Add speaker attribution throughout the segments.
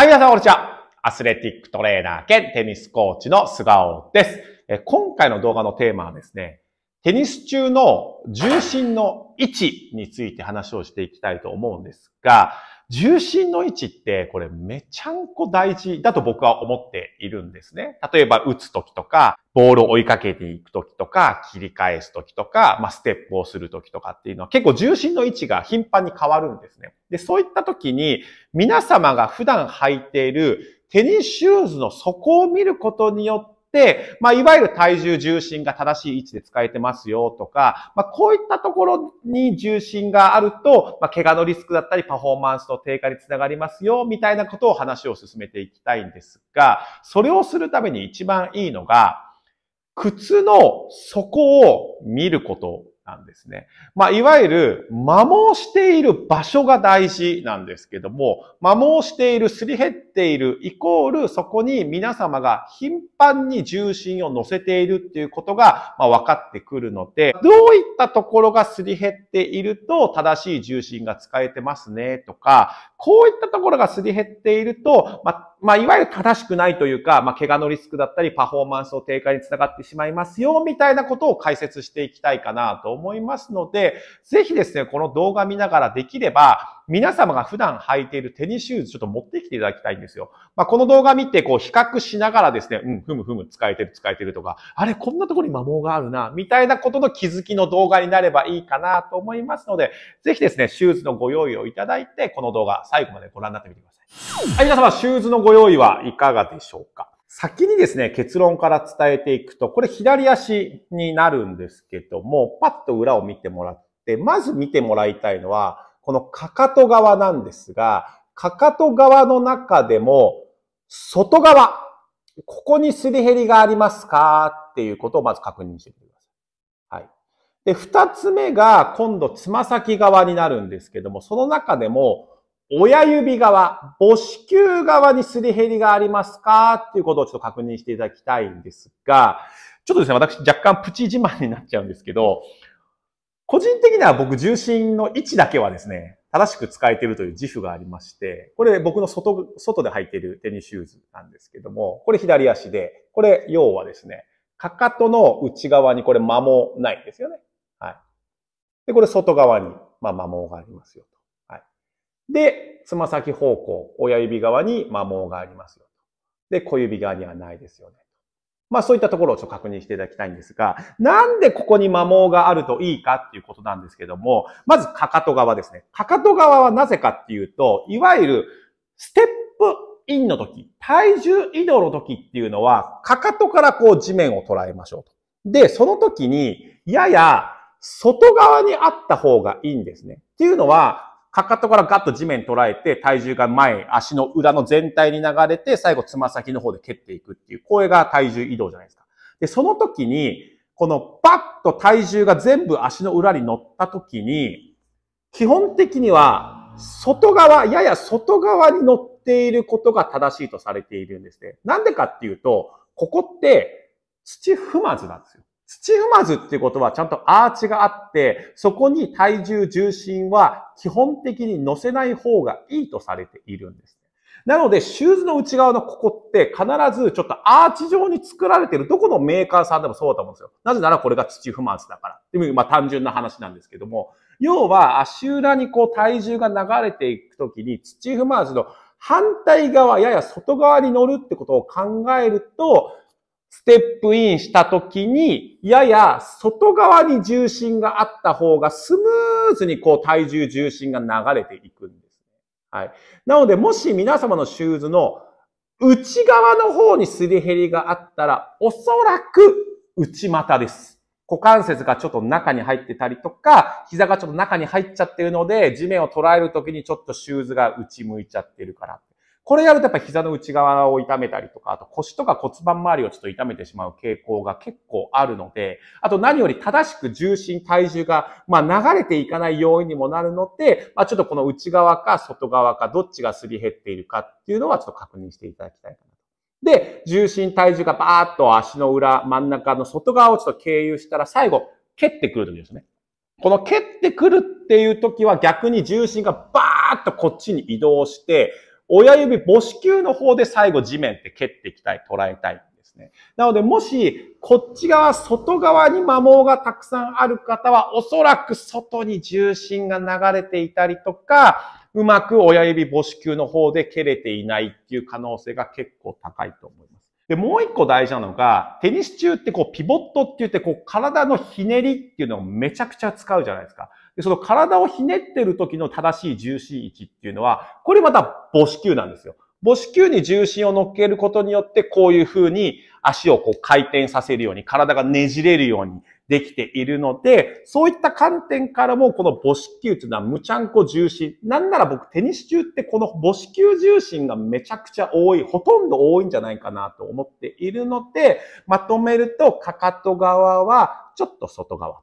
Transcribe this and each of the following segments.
Speaker 1: はい、皆さん、こんにちは。アスレティックトレーナー兼テニスコーチの菅尾です。今回の動画のテーマはですね、テニス中の重心の位置について話をしていきたいと思うんですが、重心の位置ってこれめちゃんこ大事だと僕は思っているんですね。例えば打つ時とか、ボールを追いかけていく時とか、切り返す時とか、まあ、ステップをする時とかっていうのは結構重心の位置が頻繁に変わるんですね。で、そういった時に皆様が普段履いているテニスシューズの底を見ることによって、まあ、いわゆる体重、重心が正しい位置で使えてますよとか、まあ、こういったところに重心があると、まあ、怪我のリスクだったり、パフォーマンスの低下につながりますよ、みたいなことを話を進めていきたいんですが、それをするために一番いいのが、靴の底を見ることなんですね。まあ、いわゆる摩耗している場所が大事なんですけども、摩耗している、すり減っている、イコールそこに皆様が頻繁に重心を乗せているっていうことが、ま分かってくるので、どういったところがすり減っていると正しい重心が使えてますねとか、こういったところがすり減っていると、まあまあ、いわゆる正しくないというか、まあ、怪我のリスクだったり、パフォーマンスの低下につながってしまいますよ、みたいなことを解説していきたいかなと思いますので、ぜひですね、この動画見ながらできれば、皆様が普段履いているテニスシューズちょっと持ってきていただきたいんですよ。まあ、この動画見て、こう、比較しながらですね、うん、ふむふむ、使えてる、使えてるとか、あれ、こんなところに摩耗があるな、みたいなことの気づきの動画になればいいかなと思いますので、ぜひですね、シューズのご用意をいただいて、この動画、最後までご覧になってみてください。はい、皆様、シューズのご用意はいかがでしょうか先にですね、結論から伝えていくと、これ左足になるんですけども、パッと裏を見てもらって、まず見てもらいたいのは、このかかと側なんですが、かかと側の中でも、外側、ここにすり減りがありますかっていうことをまず確認してみてください。はい。で、二つ目が今度つま先側になるんですけども、その中でも親指側、母子球側にすり減りがありますかっていうことをちょっと確認していただきたいんですが、ちょっとですね、私若干プチ自慢になっちゃうんですけど、個人的には僕重心の位置だけはですね、正しく使えているという自負がありまして、これ僕の外、外で履いているテニスシューズなんですけども、これ左足で、これ要はですね、かかとの内側にこれ間もないんですよね。はい。で、これ外側に、まあ、摩耗がありますよと。はい。で、つま先方向、親指側に摩耗がありますよと。で、小指側にはないですよね。まあそういったところをちょっと確認していただきたいんですが、なんでここに摩耗があるといいかっていうことなんですけども、まずかかと側ですね。かかと側はなぜかっていうと、いわゆるステップインの時、体重移動の時っていうのは、かかとからこう地面を捉えましょうと。で、その時に、やや外側にあった方がいいんですね。っていうのは、かかとからガッと地面捉えて、体重が前、足の裏の全体に流れて、最後つま先の方で蹴っていくっていう、これが体重移動じゃないですか。で、その時に、このパッと体重が全部足の裏に乗った時に、基本的には、外側、やや外側に乗っていることが正しいとされているんですね。なんでかっていうと、ここって土踏まずなんですよ。土踏まずっていうことはちゃんとアーチがあって、そこに体重重心は基本的に乗せない方がいいとされているんです。なので、シューズの内側のここって必ずちょっとアーチ状に作られている、どこのメーカーさんでもそうだと思うんですよ。なぜならこれが土踏まずだから。っていう、まあ単純な話なんですけども、要は足裏にこう体重が流れていくときに土踏まずの反対側、やや外側に乗るってことを考えると、ステップインした時に、やや外側に重心があった方がスムーズにこう体重重心が流れていくんです。はい。なので、もし皆様のシューズの内側の方にすり減りがあったら、おそらく内股です。股関節がちょっと中に入ってたりとか、膝がちょっと中に入っちゃってるので、地面を捉えるときにちょっとシューズが内向いちゃってるから。これやるとやっぱ膝の内側を痛めたりとか、あと腰とか骨盤周りをちょっと痛めてしまう傾向が結構あるので、あと何より正しく重心、体重が、まあ流れていかない要因にもなるので、まあちょっとこの内側か外側かどっちがすり減っているかっていうのはちょっと確認していただきたいかなで、重心、体重がバーッと足の裏、真ん中の外側をちょっと経由したら、最後、蹴ってくる時ですね。この蹴ってくるっていう時は逆に重心がバーッとこっちに移動して、親指母子球の方で最後地面って蹴っていきたい、捉えたいんですね。なので、もし、こっち側、外側に摩耗がたくさんある方は、おそらく外に重心が流れていたりとか、うまく親指母子球の方で蹴れていないっていう可能性が結構高いと思います。で、もう一個大事なのが、テニス中ってこうピボットって言ってこう体のひねりっていうのをめちゃくちゃ使うじゃないですか。で、その体をひねってる時の正しい重心位置っていうのは、これまた母子球なんですよ。母子球に重心を乗っけることによって、こういう風に足をこう回転させるように、体がねじれるようにできているので、そういった観点からも、この母子球っていうのは無ちゃんこ重心。なんなら僕、テニス中ってこの母子球重心がめちゃくちゃ多い、ほとんど多いんじゃないかなと思っているので、まとめると、かかと側はちょっと外側と。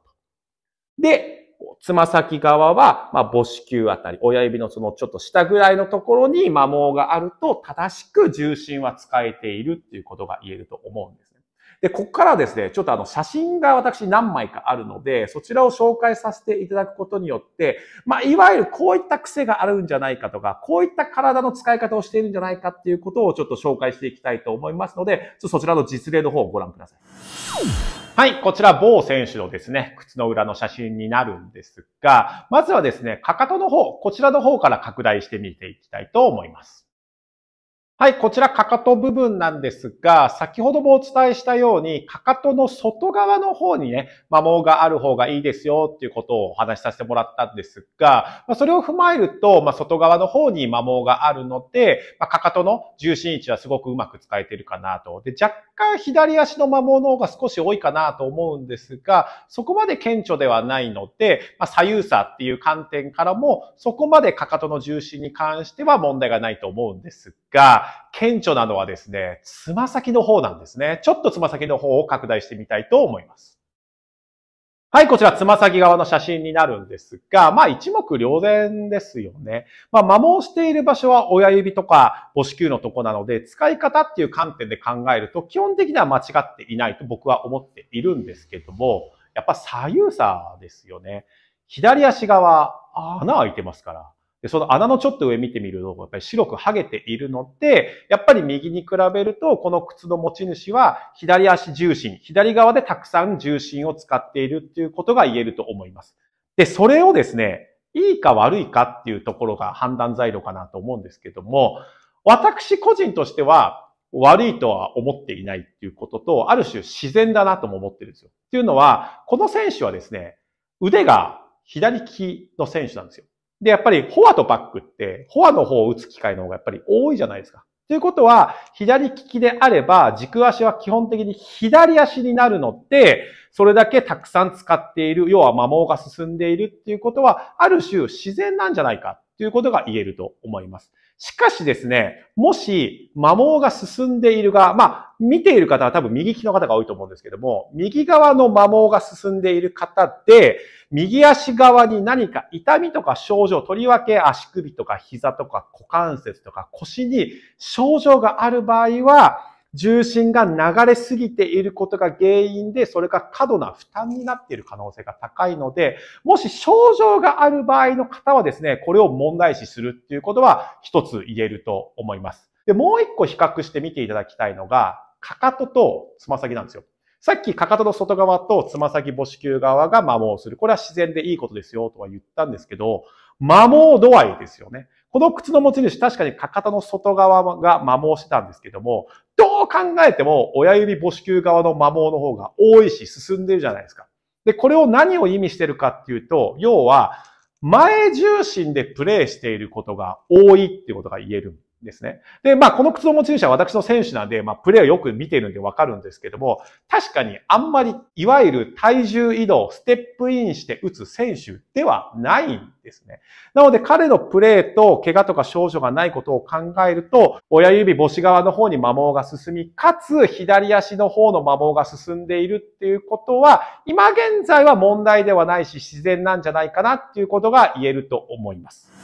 Speaker 1: で、つま先側は、まあ、母子球あたり、親指のそのちょっと下ぐらいのところに摩耗があると、正しく重心は使えているっていうことが言えると思うんですね。で、ここからですね、ちょっとあの写真が私何枚かあるので、そちらを紹介させていただくことによって、まあ、いわゆるこういった癖があるんじゃないかとか、こういった体の使い方をしているんじゃないかっていうことをちょっと紹介していきたいと思いますので、そちらの実例の方をご覧ください。はい、こちら某選手のですね、靴の裏の写真になるんですが、まずはですね、かかとの方、こちらの方から拡大してみていきたいと思います。はい、こちらかかと部分なんですが、先ほどもお伝えしたように、かかとの外側の方にね、摩耗がある方がいいですよっていうことをお話しさせてもらったんですが、それを踏まえると、ま外側の方に摩耗があるので、まかかとの重心位置はすごくうまく使えてるかなと。で、若干左足の摩耗の方が少し多いかなと思うんですが、そこまで顕著ではないので、ま左右差っていう観点からも、そこまでかかとの重心に関しては問題がないと思うんですが、顕著なのはですね、つま先の方なんですね。ちょっとつま先の方を拡大してみたいと思います。はい、こちらつま先側の写真になるんですが、まあ一目瞭然ですよね。まあ摩耗している場所は親指とか母子球のとこなので、使い方っていう観点で考えると基本的には間違っていないと僕は思っているんですけども、やっぱ左右差ですよね。左足側、穴開いてますから。で、その穴のちょっと上見てみると、やっぱり白く剥げているので、やっぱり右に比べると、この靴の持ち主は左足重心、左側でたくさん重心を使っているっていうことが言えると思います。で、それをですね、いいか悪いかっていうところが判断材料かなと思うんですけども、私個人としては悪いとは思っていないっていうことと、ある種自然だなとも思ってるんですよ。っていうのは、この選手はですね、腕が左利きの選手なんですよ。で、やっぱり、フォアとバックって、フォアの方を打つ機会の方がやっぱり多いじゃないですか。ということは、左利きであれば、軸足は基本的に左足になるのって、それだけたくさん使っている、要は摩耗が進んでいるっていうことは、ある種自然なんじゃないかっていうことが言えると思います。しかしですね、もし、摩耗が進んでいるが、まあ、見ている方は多分右利きの方が多いと思うんですけども、右側の摩耗が進んでいる方で、右足側に何か痛みとか症状、とりわけ足首とか膝とか股関節とか腰に症状がある場合は、重心が流れすぎていることが原因で、それが過度な負担になっている可能性が高いので、もし症状がある場合の方はですね、これを問題視するっていうことは一つ言えると思います。で、もう一個比較して見ていただきたいのが、かかととつま先なんですよ。さっきかかとの外側とつま先母子球側が摩耗する。これは自然でいいことですよとは言ったんですけど、摩耗度合いですよね。この靴の持ち主、確かにかかとの外側が摩耗してたんですけども、どう考えても親指母子球側の摩耗の方が多いし進んでるじゃないですか。で、これを何を意味してるかっていうと、要は、前重心でプレイしていることが多いってことが言える。ですね。で、まあ、この靴の持ち主は私の選手なんで、まあ、プレーをよく見てるんでわかるんですけども、確かにあんまり、いわゆる体重移動、ステップインして打つ選手ではないんですね。なので、彼のプレーと怪我とか症状がないことを考えると、親指母子側の方に摩耗が進み、かつ左足の方の摩耗が進んでいるっていうことは、今現在は問題ではないし、自然なんじゃないかなっていうことが言えると思います。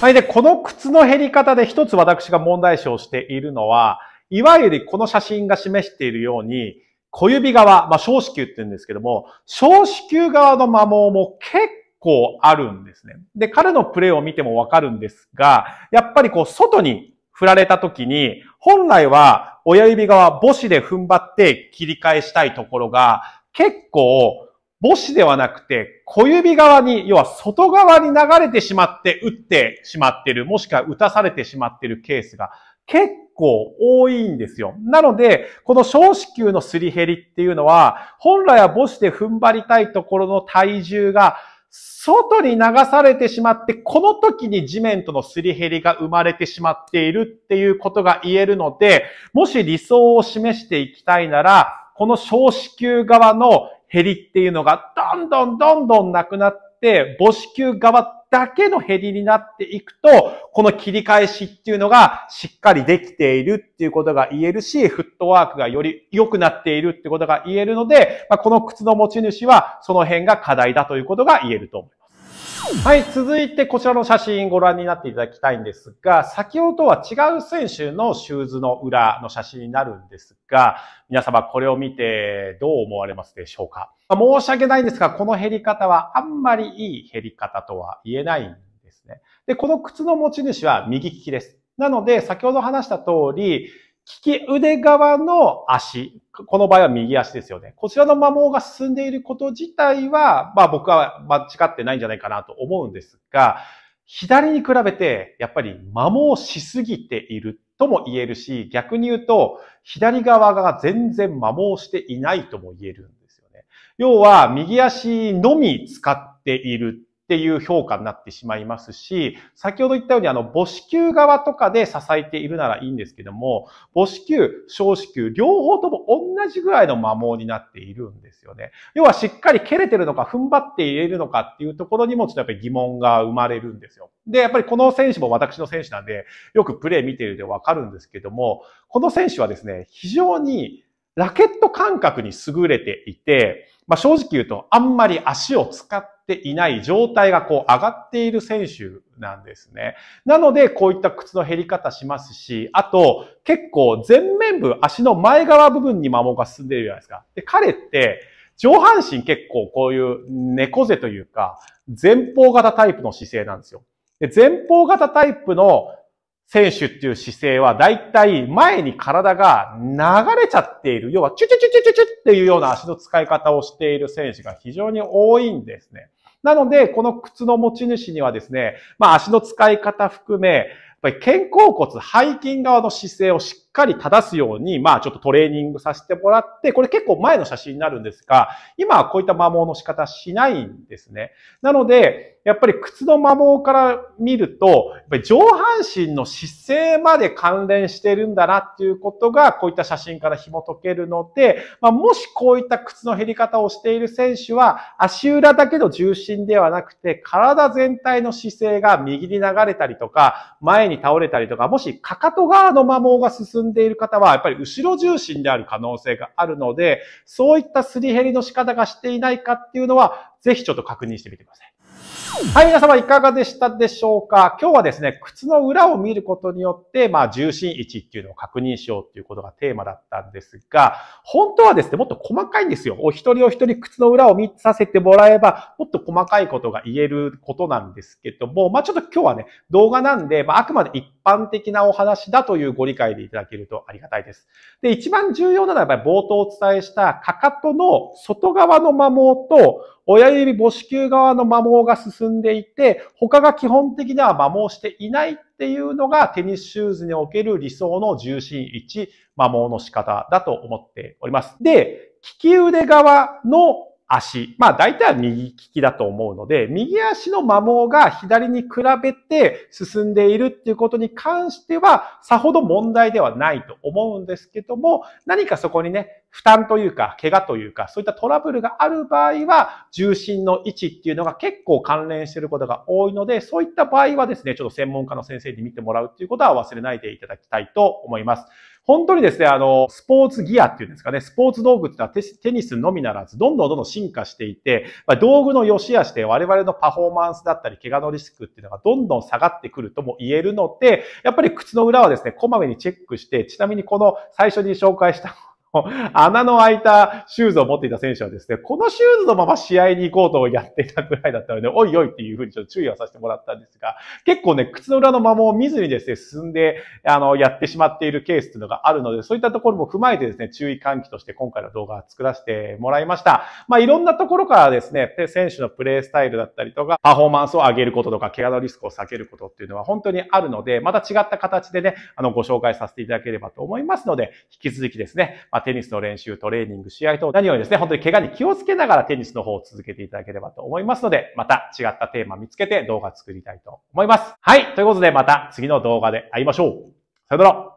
Speaker 1: はい。で、この靴の減り方で一つ私が問題視をしているのは、いわゆるこの写真が示しているように、小指側、まあ、小子球って言うんですけども、小子球側の摩耗も結構あるんですね。で、彼のプレーを見てもわかるんですが、やっぱりこう、外に振られた時に、本来は親指側母子で踏ん張って切り返したいところが、結構母子ではなくて、小指側に、要は外側に流れてしまって、打ってしまってる、もしくは打たされてしまってるケースが結構多いんですよ。なので、この小子球のすり減りっていうのは、本来は母子で踏ん張りたいところの体重が、外に流されてしまって、この時に地面とのすり減りが生まれてしまっているっていうことが言えるので、もし理想を示していきたいなら、この小子球側の減りっていうのがどんどんどんどんなくなって、母子球側だけの減りになっていくと、この切り返しっていうのがしっかりできているっていうことが言えるし、フットワークがより良くなっているってことが言えるので、まあ、この靴の持ち主はその辺が課題だということが言えると思います。はい、続いてこちらの写真ご覧になっていただきたいんですが、先ほどは違う選手のシューズの裏の写真になるんですが、皆様これを見てどう思われますでしょうか、ま申し訳ないんですが、この減り方はあんまりいい減り方とは言えないんですね。で、この靴の持ち主は右利きです。なので、先ほど話した通り、利き腕側の足、この場合は右足ですよね。こちらの摩耗が進んでいること自体は、まあ僕は間違ってないんじゃないかなと思うんですが、左に比べてやっぱり摩耗しすぎているとも言えるし、逆に言うと左側が全然摩耗していないとも言えるんですよね。要は右足のみ使っているっていう評価になってしまいますし、先ほど言ったようにあの母子球側とかで支えているならいいんですけども、母子球、小子球、両方とも同じぐらいの摩耗になっているんですよね。要はしっかり蹴れてるのか、踏ん張っていれるのかっていうところにもちょっとやっぱり疑問が生まれるんですよ。で、やっぱりこの選手も私の選手なんで、よくプレー見てるでわかるんですけども、この選手はですね、非常にラケット感覚に優れていて、まあ、正直言うとあんまり足を使って、っていない状態がこう上がっている選手なんですね。なので、こういった靴の減り方しますし、あと、結構前面部、足の前側部分に摩耗が進んでいるじゃないですか。で、彼って、上半身結構こういう猫背というか、前方型タイプの姿勢なんですよ。で前方型タイプの選手っていう姿勢は、だいたい前に体が流れちゃっている、要はチュチュチュチュチュチュっていうような足の使い方をしている選手が非常に多いんですね。なので、この靴の持ち主にはですね、まあ足の使い方含め、やっぱり肩甲骨、背筋側の姿勢をしっかり正すように、まあちょっとトレーニングさせてもらって、これ結構前の写真になるんですが、今はこういった摩耗の仕方しないんですね。なので、やっぱり靴の摩耗から見ると、やっぱり上半身の姿勢まで関連してるんだなっていうことが、こういった写真から紐解けるので、まあ、もしこういった靴の減り方をしている選手は、足裏だけの重心ではなくて、体全体の姿勢が右に流れたりとか、前に倒れたりとか、もしかかと側の摩耗が進んんでいる方は、やっぱり後ろ重心である可能性があるので、そういったすり減りの仕方がしていないかっていうのは、ぜひちょっと確認してみてください。はい、皆様いかがでしたでしょうか今日はですね、靴の裏を見ることによって、まあ、重心位置っていうのを確認しようっていうことがテーマだったんですが、本当はですね、もっと細かいんですよ。お一人お一人靴の裏を見させてもらえば、もっと細かいことが言えることなんですけども、まあ、ちょっと今日はね、動画なんで、まあ、あくまで一般的なお話だというご理解でいただけるとありがたいです。で、一番重要なのはやっぱり冒頭お伝えしたかかとの外側の摩耗と親指母子球側の摩耗が進んでいて、他が基本的には摩耗していないっていうのがテニスシューズにおける理想の重心位置摩耗の仕方だと思っております。で、利き腕側の足。まあ大体は右利きだと思うので、右足の摩耗が左に比べて進んでいるっていうことに関しては、さほど問題ではないと思うんですけども、何かそこにね、負担というか、怪我というか、そういったトラブルがある場合は、重心の位置っていうのが結構関連していることが多いので、そういった場合はですね、ちょっと専門家の先生に見てもらうっていうことは忘れないでいただきたいと思います。本当にですね、あの、スポーツギアっていうんですかね、スポーツ道具ってのはテニスのみならず、どんどんどんどん進化していて、まあ、道具の良し悪しで我々のパフォーマンスだったり、怪我のリスクっていうのがどんどん下がってくるとも言えるので、やっぱり靴の裏はですね、こまめにチェックして、ちなみにこの最初に紹介した穴の開いたシューズを持っていた選手はですね、このシューズのまま試合に行こうとやっていたぐらいだったので、おいおいっていうふうにちょっと注意をさせてもらったんですが、結構ね、靴の裏のままを見ずにですね、進んで、あの、やってしまっているケースというのがあるので、そういったところも踏まえてですね、注意喚起として今回の動画を作らせてもらいました。まあ、いろんなところからですね、選手のプレースタイルだったりとか、パフォーマンスを上げることとか、怪我のリスクを避けることっていうのは本当にあるので、また違った形でね、あの、ご紹介させていただければと思いますので、引き続きですね、まテニスの練習、トレーニング、試合等、何よりですね、本当に怪我に気をつけながらテニスの方を続けていただければと思いますので、また違ったテーマ見つけて動画作りたいと思います。はい、ということでまた次の動画で会いましょう。さよなら。